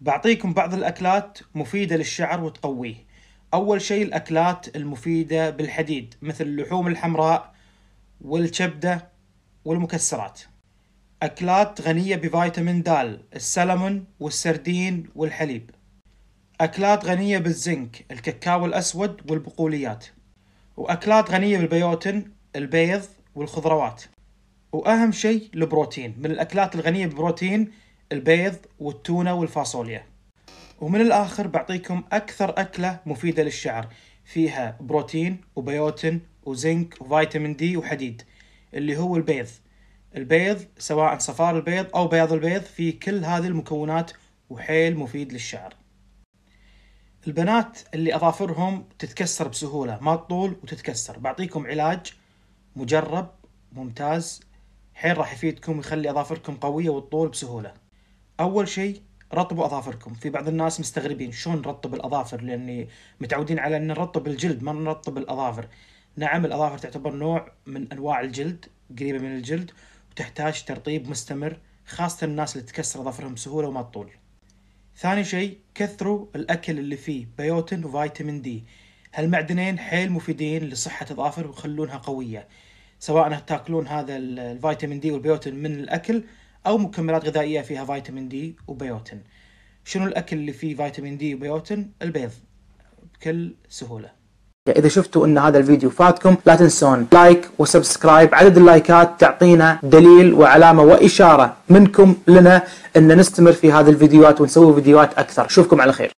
بعطيكم بعض الأكلات مفيدة للشعر وتقويه أول شيء الأكلات المفيدة بالحديد مثل اللحوم الحمراء والكبدة والمكسرات أكلات غنية بفيتامين د السلمون والسردين والحليب أكلات غنية بالزنك الكاكاو الأسود والبقوليات وأكلات غنية بالبيوتين البيض والخضروات وأهم شيء البروتين من الأكلات الغنية بالبروتين البيض والتونة والفاصوليا ومن الآخر بعطيكم أكثر أكلة مفيدة للشعر فيها بروتين وبيوتين وزنك وفيتامين دي وحديد اللي هو البيض البيض سواء صفار البيض أو بياض البيض فيه كل هذه المكونات وحيل مفيد للشعر البنات اللي أظافرهم تتكسر بسهولة ما تطول وتتكسر بعطيكم علاج مجرب ممتاز حيل راح يفيدكم ويخلي أظافركم قوية وتطول بسهولة اول شيء رطبوا اظافركم في بعض الناس مستغربين شلون نرطب الاظافر لاني متعودين على ان نرطب الجلد ما نرطب الاظافر نعم الاظافر تعتبر نوع من انواع الجلد قريبه من الجلد وتحتاج ترطيب مستمر خاصه الناس اللي تكسر اظافرهم بسهوله وما تطول ثاني شيء كثروا الاكل اللي فيه بيوتين وفيتامين دي هالمعدنين حيل مفيدين لصحه الاظافر ويخلونها قويه سواء تاكلون هذا الفيتامين دي والبيوتين من الاكل او مكملات غذائيه فيها فيتامين دي وبيوتين شنو الاكل اللي فيه فيتامين دي وبيوتين البيض بكل سهوله يعني إذا شفتوا أن هذا الفيديو فاتكم لا تنسون لايك وسبسكرايب عدد اللايكات تعطينا دليل وعلامة وإشارة منكم لنا أن نستمر في هذه الفيديوهات ونسوي فيديوهات أكثر أشوفكم على خير